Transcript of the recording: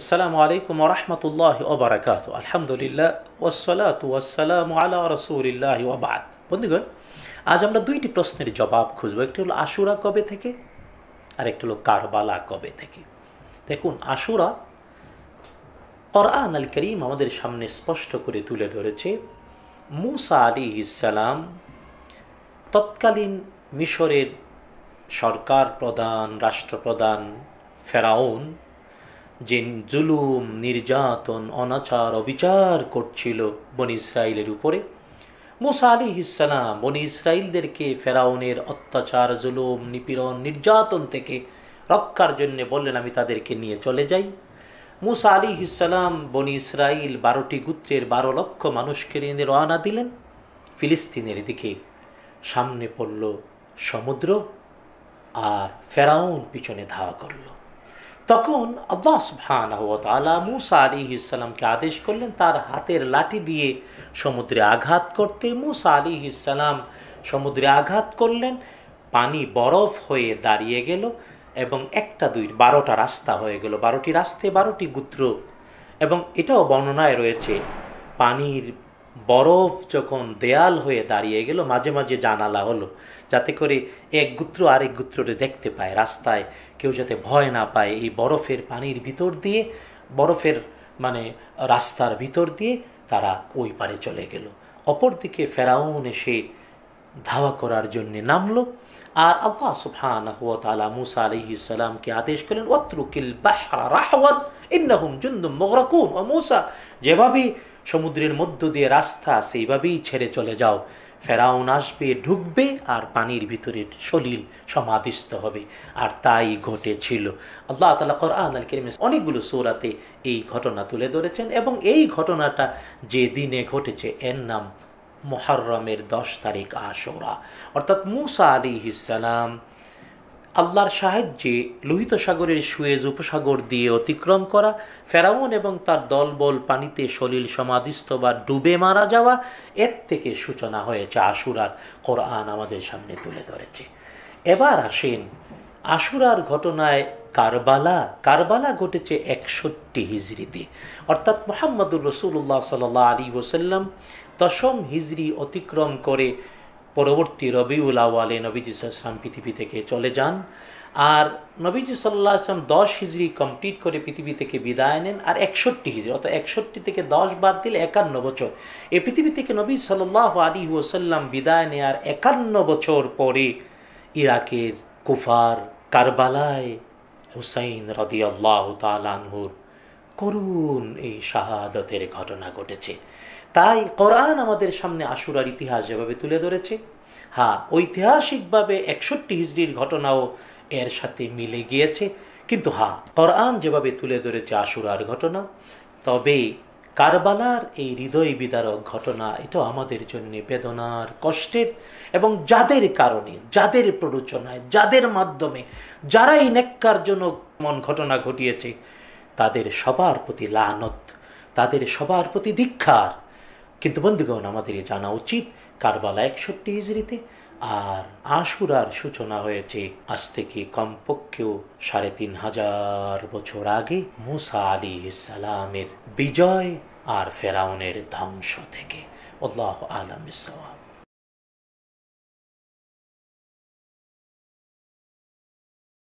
আসসালামু আলাইকুম রহমতুল্লাহ ওবরাকাত আলহামদুলিল্লাহ ওসলাত ওয়াসালাম আলা রসুলিল্লাহ ওবাদ বন্ধুগণ আজ আমরা দুইটি প্রশ্নের জবাব খুঁজবো একটি হলো আশুরা কবে থেকে আর একটি হলো কারবালা কবে থেকে দেখুন আশুরা করআন আল করিম আমাদের সামনে স্পষ্ট করে তুলে ধরেছে মুসা আলি ইসালাম তৎকালীন মিশরের সরকার প্রধান রাষ্ট্রপ্রধান ফেরাউন যে জুলুম নির্যাতন অনাচার অবিচার করছিল বনি ইসরায়েলের উপরে মুসা আলি ইসালাম বনি ইসরায়েলদেরকে ফেরাউনের অত্যাচার জুলুম নিপীড়ন নির্যাতন থেকে রক্ষার জন্যে বললেন আমি তাদেরকে নিয়ে চলে যাই মুসা আলি ইসালাম বনি ইসরায়েল বারোটি গোত্রের বারো লক্ষ মানুষকে নিয়ে রওনা দিলেন ফিলিস্তিনের দিকে সামনে পড়ল সমুদ্র আর ফেরাউন পিছনে ধাওয়া করলো তখন আল্লাহ সুবাহানহতালা মুসা আলী ইসাল্লামকে আদেশ করলেন তার হাতের লাঠি দিয়ে সমুদ্রে আঘাত করতে মুসা আলী ইসাল্লাম সমুদ্রে আঘাত করলেন পানি বরফ হয়ে দাঁড়িয়ে গেল এবং একটা দুই বারোটা রাস্তা হয়ে গেল বারোটি রাস্তায় বারোটি গুত্র এবং এটাও বর্ণনায় রয়েছে পানির বরফ যখন দেয়াল হয়ে দাঁড়িয়ে গেল মাঝে মাঝে জানালা হলো যাতে করে এক গুত্র আরেক গুত্রটা দেখতে পায় রাস্তায় কেউ যাতে ভয় না পায় এই বরফের পানির ভিতর দিয়ে বরফের মানে রাস্তার ভিতর দিয়ে তারা ওই পারে চলে গেল অপরদিকে ফেরাউন এসে ধাওয়া করার জন্য নামলো আর আল্লাহ সুফান তালা মুসা আলহি সালামকে আদেশ করলেন অত্রুকিল বাহরা রাহওয়ান ইন্নাহুম জুন্দুম মোগরাকুন ও মুসা যেভাবে সমুদ্রের মধ্য দিয়ে রাস্তা সেইভাবেই ছেড়ে চলে যাও ফেরাউন আসবে ঢুকবে আর পানির ভিতরে সলিল সমাধিস্থ হবে আর তাই ঘটেছিল আল্লাহ তালা কর আল কেরিম অনেকগুলো সোরাতে এই ঘটনা তুলে ধরেছেন এবং এই ঘটনাটা যে দিনে ঘটেছে এর নাম মোহরমের দশ তারিখ আশোরা অর্থাৎ মুসা আলী ইসালাম আল্লাহর সাহায্যে লোহিত সাগরের সুয়েজ উপসাগর দিয়ে অতিক্রম করা ফেরাউন এবং তার দলবল পানিতে সলিল সমাধিস্থ বা ডুবে মারা যাওয়া এর থেকে সূচনা হয়েছে আশুরার কোরআন আমাদের সামনে তুলে ধরেছে এবার আসেন আশুরার ঘটনায় কারবালা কারবালা ঘটেছে একষট্টি হিজড়িতে অর্থাৎ মোহাম্মদুর রসুল্লাহ সাল আলী ওসাল্লাম দশম হিজড়ি অতিক্রম করে পরবর্তী রবিউল আওয়ালে নবীজি সাল্লাম পৃথিবী থেকে চলে যান আর নবীজি সাল্লাহ আসলাম দশ হিজড়ি কমপ্লিট করে পৃথিবী থেকে বিদায় নেন আর একষট্টি হিজড়ি অর্থাৎ একষট্টি থেকে দশ বাদ দিলে একান্ন বছর এ পৃথিবী থেকে নবী সাল্লাহ আলী ওসাল্লাম বিদায় নেয়ার একান্ন বছর পরে ইরাকের কুফার কারবালায় হুসাইন রদি আল্লাহ তালানহুর করুন এই শাহাদতের ঘটনা ঘটেছে তাই কোরআন আমাদের সামনে আশুরার ইতিহাস যেভাবে তুলে ধরেছে হ্যাঁ ঐতিহাসিকভাবে একষট্টি হিজড়ির ঘটনাও এর সাথে মিলে গিয়েছে কিন্তু হ্যাঁ কোরআন যেভাবে তুলে ধরেছে আশুরার ঘটনা তবে কারবালার এই হৃদয় বিদারক ঘটনা এটা আমাদের জন্য বেদনার কষ্টের এবং যাদের কারণে যাদের প্ররোচনায় যাদের মাধ্যমে যারাই জন্য মন ঘটনা ঘটিয়েছে তাদের সবার প্রতি লানত তাদের সবার প্রতি ধিক্ষার কিন্তু বন্ধুগণ আমাদের জানা উচিত কারবালা একষট্টি হিজড়িতে আর আশুরার সূচনা হয়েছে আজ থেকে কমপক্ষেও সাড়ে তিন হাজার বছর আগে মুসা আলী ইসালামের বিজয় আর ফেরাউনের ধ্বংস থেকে আল্লাহ আলম ইসলাম